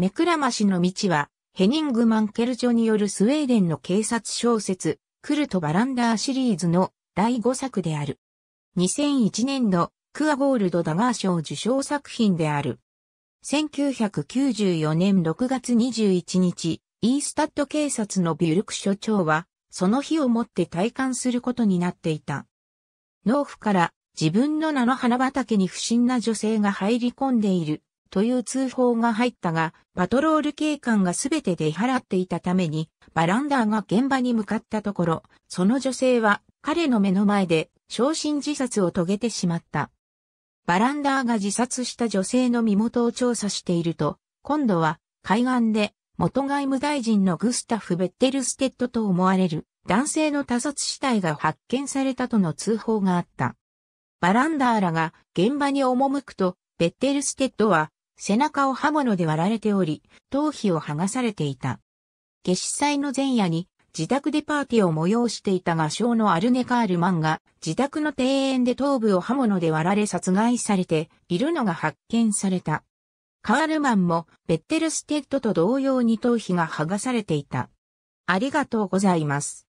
目くらましの道は、ヘニング・マンケルジョによるスウェーデンの警察小説、クルト・バランダーシリーズの第5作である。2001年のクアゴールド・ダガー賞受賞作品である。1994年6月21日、イースタッド警察のビュルク所長は、その日をもって退官することになっていた。農夫から自分の菜の花畑に不審な女性が入り込んでいるという通報が入ったが、パトロール警官がすべて出払っていたために、バランダーが現場に向かったところ、その女性は彼の目の前で昇進自殺を遂げてしまった。バランダーが自殺した女性の身元を調査していると、今度は海岸で元外務大臣のグスタフ・ベッテルステッドと思われる男性の他殺死体が発見されたとの通報があった。バランダーらが現場に赴くと、ベッテルステッドは背中を刃物で割られており、頭皮を剥がされていた。決裁祭の前夜に自宅でパーティーを催していた画商のアルネカールマンが自宅の庭園で頭部を刃物で割られ殺害されているのが発見された。カールマンもベッテルステッドと同様に頭皮が剥がされていた。ありがとうございます。